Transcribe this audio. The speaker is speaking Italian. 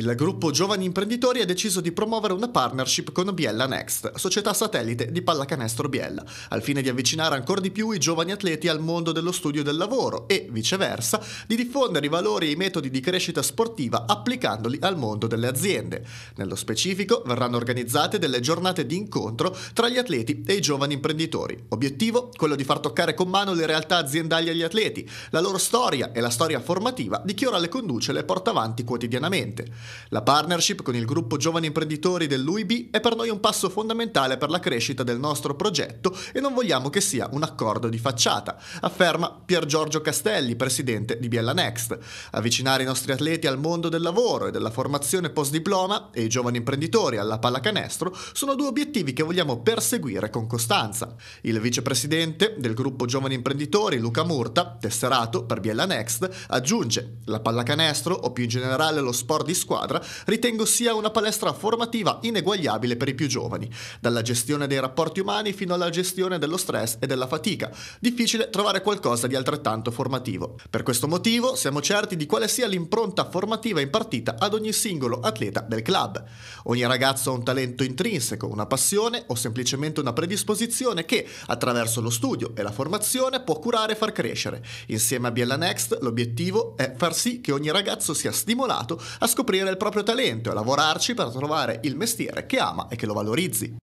Il gruppo Giovani Imprenditori ha deciso di promuovere una partnership con Biella Next, società satellite di pallacanestro Biella, al fine di avvicinare ancora di più i giovani atleti al mondo dello studio del lavoro e, viceversa, di diffondere i valori e i metodi di crescita sportiva applicandoli al mondo delle aziende. Nello specifico verranno organizzate delle giornate di incontro tra gli atleti e i giovani imprenditori. Obiettivo? Quello di far toccare con mano le realtà aziendali agli atleti, la loro storia e la storia formativa di chi ora le conduce e le porta avanti quotidianamente. La partnership con il gruppo Giovani Imprenditori dell'UIB è per noi un passo fondamentale per la crescita del nostro progetto e non vogliamo che sia un accordo di facciata, afferma Pier Giorgio Castelli, presidente di Biella Next. Avvicinare i nostri atleti al mondo del lavoro e della formazione post diploma e i giovani imprenditori alla pallacanestro sono due obiettivi che vogliamo perseguire con costanza. Il vicepresidente del gruppo Giovani Imprenditori, Luca Murta, tesserato per Biella Next, aggiunge: La pallacanestro o più in generale lo sport di scuola squadra, ritengo sia una palestra formativa ineguagliabile per i più giovani, dalla gestione dei rapporti umani fino alla gestione dello stress e della fatica. Difficile trovare qualcosa di altrettanto formativo. Per questo motivo siamo certi di quale sia l'impronta formativa impartita ad ogni singolo atleta del club. Ogni ragazzo ha un talento intrinseco, una passione o semplicemente una predisposizione che, attraverso lo studio e la formazione, può curare e far crescere. Insieme a Biella Next l'obiettivo è far sì che ogni ragazzo sia stimolato a scoprire scoprire il proprio talento e lavorarci per trovare il mestiere che ama e che lo valorizzi.